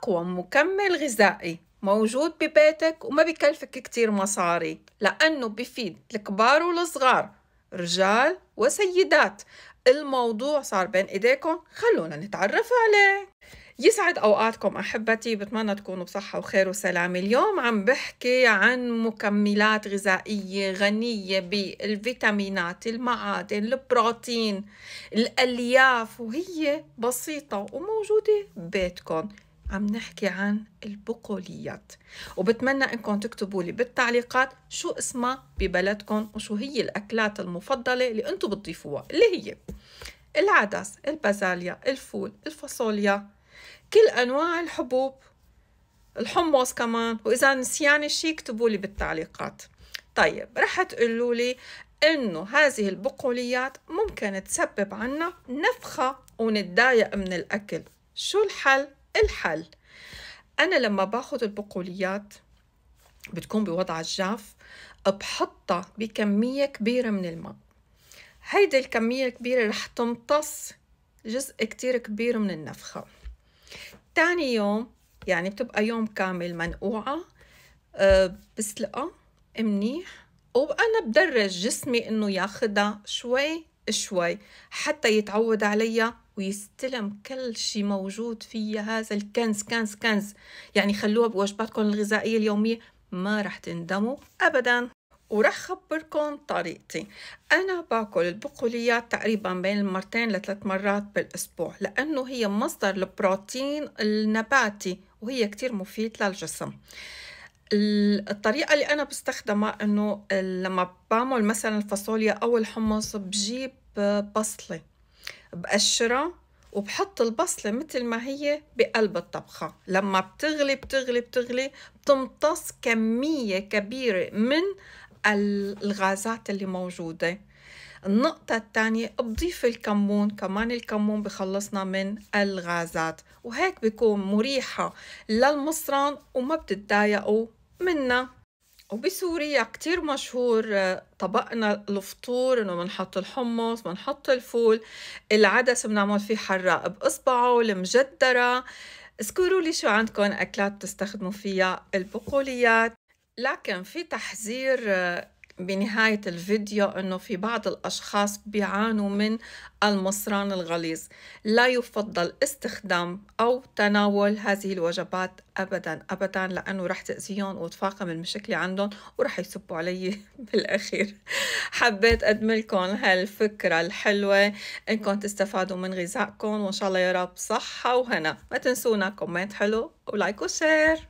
أقوى مكمل غذائي موجود ببيتك وما بكلفك كتير مصاري لأنه بفيد الكبار والصغار رجال وسيدات الموضوع صار بين ايديكم خلونا نتعرف عليه يسعد اوقاتكم احبتي بتمنى تكونوا بصحه وخير وسلامه اليوم عم بحكي عن مكملات غذائيه غنيه بالفيتامينات المعادن البروتين الالياف وهي بسيطه وموجوده ببيتكم عم نحكي عن البقوليات وبتمنى انكم تكتبوا لي بالتعليقات شو اسمها ببلدكم وشو هي الاكلات المفضله اللي انتم بتضيفوها اللي هي العدس البازاليا الفول الفاصوليا كل انواع الحبوب الحمص كمان واذا نسيان شيء اكتبوا لي بالتعليقات طيب رح تقولوا لي انه هذه البقوليات ممكن تسبب عنا نفخه ونتضايق من الاكل شو الحل الحل أنا لما باخذ البقوليات بتكون بوضع الجاف بحطها بكمية كبيرة من الماء هيدي الكمية الكبيرة رح تمتص جزء كتير كبير من النفخة تاني يوم يعني بتبقى يوم كامل منقوعة أه بسلقها منيح وأنا بدرج جسمي إنه ياخدها شوي شوي حتى يتعود عليها ويستلم كل شيء موجود فيها هذا الكنز كنز كنز يعني خلوها بوجباتكم الغذائية اليومية ما رح تندموا أبدا ورح خبركم طريقتي أنا باكل البقوليات تقريبا بين المرتين لثلاث مرات بالأسبوع لأنه هي مصدر البروتين النباتي وهي كتير مفيد للجسم الطريقة اللي أنا بستخدمها إنه لما بعمل مثلا الفاصوليا أو الحمص بجيب بصلة بقشرها وبحط البصلة مثل ما هي بقلب الطبخة لما بتغلي بتغلي بتغلي بتمتص كمية كبيرة من الغازات اللي موجودة النقطة الثانية بضيف الكمون كمان الكمون بخلصنا من الغازات وهيك بيكون مريحة للمصران وما بتتضايقوا منها وبسوريا كتير مشهور آه، طبقنا الفطور انه بنحط الحمص بنحط الفول العدس بنعمل فيه حراق باصبعه المجدره اذكروا لي شو عندكم اكلات بتستخدموا فيها البقوليات لكن في تحذير آه، بنهاية الفيديو أنه في بعض الأشخاص بيعانوا من المصران الغليظ لا يفضل استخدام أو تناول هذه الوجبات أبدا أبدا لأنه رح تأذيهم وتفاقم المشكلة عندهم ورح يسبوا علي بالأخير حبيت أقدم لكم هالفكرة الحلوة إنكم تستفادوا من غذائكم وإن شاء الله يا رب صحة وهنا ما تنسونا كومنت حلو ولايك وشير